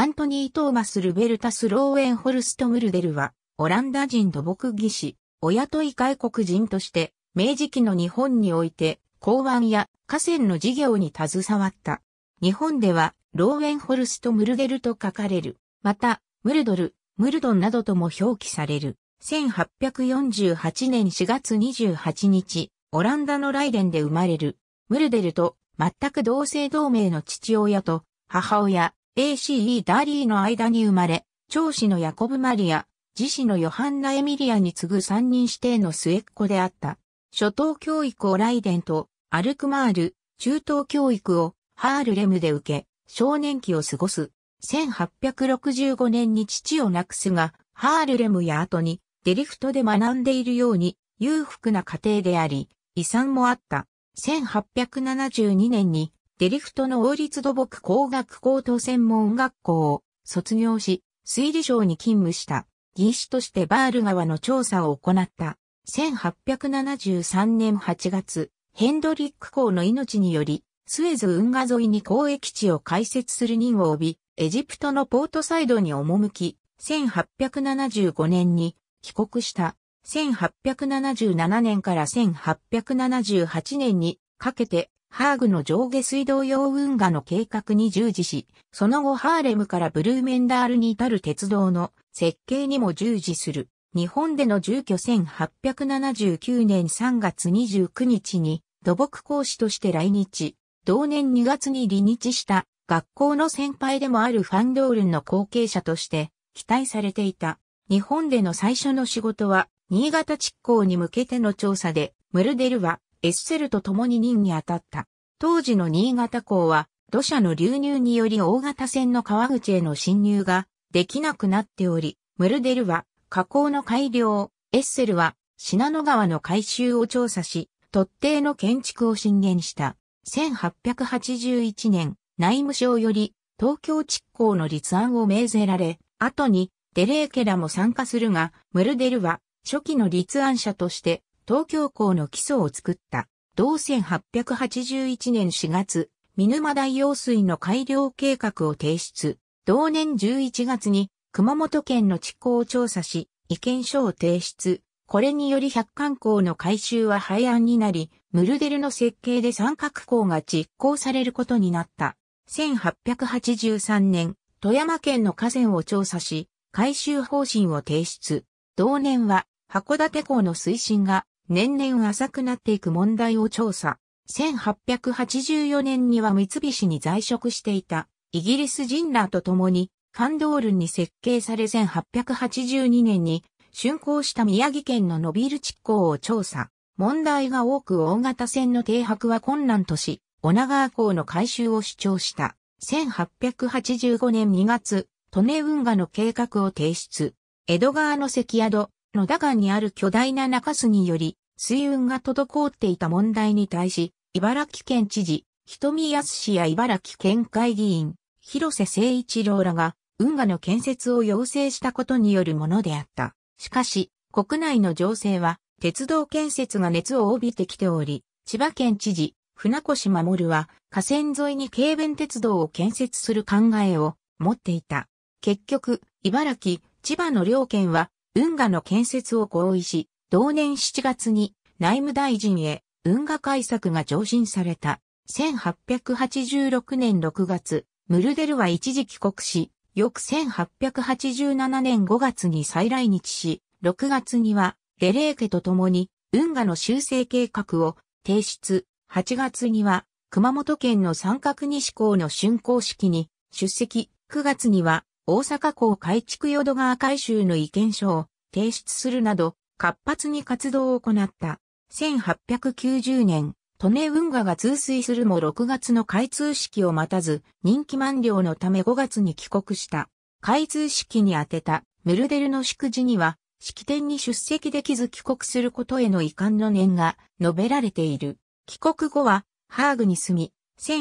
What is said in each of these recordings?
アントニー・トーマス・ルベルタス・ローエンホルスト・ムルデルは、オランダ人土木技師、お雇い外国人として、明治期の日本において、港湾や河川の事業に携わった。日本では、ローエンホルスト・ムルデルと書かれる。また、ムルドル、ムルドンなどとも表記される。1848年4月28日、オランダのライデンで生まれる。ムルデルと全く同姓同名の父親と母親、ACE ダーリーの間に生まれ、長子のヤコブ・マリア、次子のヨハンナ・エミリアに次ぐ三人指定の末っ子であった。初等教育をライデンとアルクマール、中等教育をハールレムで受け、少年期を過ごす。1865年に父を亡くすが、ハールレムや後にデリフトで学んでいるように裕福な家庭であり、遺産もあった。1872年にデリフトの王立土木工学高等専門学校を卒業し、水利省に勤務した技師としてバール川の調査を行った。1873年8月、ヘンドリック公の命により、スエズ運河沿いに交易地を開設する任を帯び、エジプトのポートサイドに赴き、1875年に帰国した。1877年から1878年にかけてハーグの上下水道用運河の計画に従事し、その後ハーレムからブルーメンダールに至る鉄道の設計にも従事する。日本での住居1879年3月29日に土木講師として来日。同年2月に離日した学校の先輩でもあるファンドールンの後継者として期待されていた。日本での最初の仕事は新潟地行に向けての調査で、ムルデルはエッセルと共に任に当たった。当時の新潟港は土砂の流入により大型船の川口への侵入ができなくなっており、ムルデルは河口の改良、エッセルは信濃川の改修を調査し、突堤の建築を進言した。1881年、内務省より東京執行の立案を命ぜられ、後にデレーケらも参加するが、ムルデルは初期の立案者として東京港の基礎を作った。同1881年4月、見沼大用水の改良計画を提出。同年11月に熊本県の地港を調査し、意見書を提出。これにより百貫港の改修は廃案になり、ムルデルの設計で三角港が実行されることになった。1883年、富山県の河川を調査し、改修方針を提出。同年は、函館港の推進が年々浅くなっていく問題を調査。1884年には三菱に在職していたイギリス人らと共にファンドールに設計され1882年に竣工した宮城県のノビル地港を調査。問題が多く大型船の停泊は困難とし、女川港の改修を主張した。1885年2月、利根運河の計画を提出。江戸川の関宿、野田間にある巨大な中州により、水運が滞っていた問題に対し、茨城県知事、瞳康氏や茨城県会議員、広瀬誠一郎らが、運河の建設を要請したことによるものであった。しかし、国内の情勢は、鉄道建設が熱を帯びてきており、千葉県知事、船越守は、河川沿いに軽便鉄道を建設する考えを持っていた。結局、茨城、千葉の両県は、運河の建設を合意し、同年7月に内務大臣へ運河改作が上申された。1886年6月、ムルデルは一時帰国し、翌1887年5月に再来日し、6月にはデレー家と共に運河の修正計画を提出、8月には熊本県の三角西港の竣工式に出席、9月には大阪港改築淀川改修の意見書を提出するなど、活発に活動を行った。1890年、利根運河が通水するも6月の開通式を待たず、人気満了のため5月に帰国した。開通式に当てたメルデルの祝辞には、式典に出席できず帰国することへの遺憾の念が述べられている。帰国後は、ハーグに住み、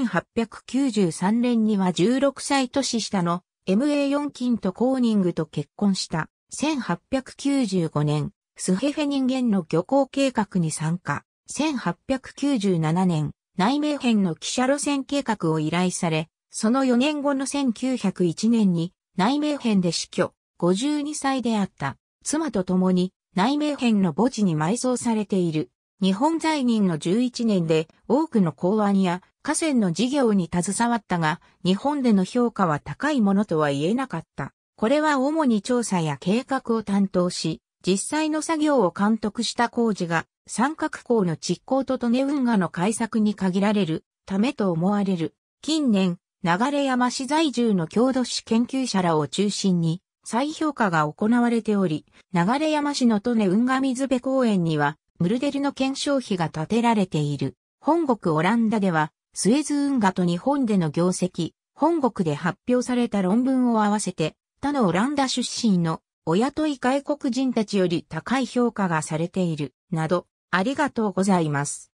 1893年には16歳年下の MA4 金とコーニングと結婚した1895年、スヘフェ人間の漁港計画に参加。1897年、内名編の記者路線計画を依頼され、その4年後の1901年に内名編で死去、52歳であった妻と共に内名編の墓地に埋葬されている。日本在任の11年で多くの公安や河川の事業に携わったが、日本での評価は高いものとは言えなかった。これは主に調査や計画を担当し、実際の作業を監督した工事が、三角港の窒港と利根運河の開作に限られるためと思われる。近年、流山市在住の郷土史研究者らを中心に、再評価が行われており、流山市の利根運河水辺公園には、ムルデルの検証碑が建てられている。本国オランダでは、スエズ運河と日本での業績、本国で発表された論文を合わせて、他のオランダ出身のお雇い外国人たちより高い評価がされている、など、ありがとうございます。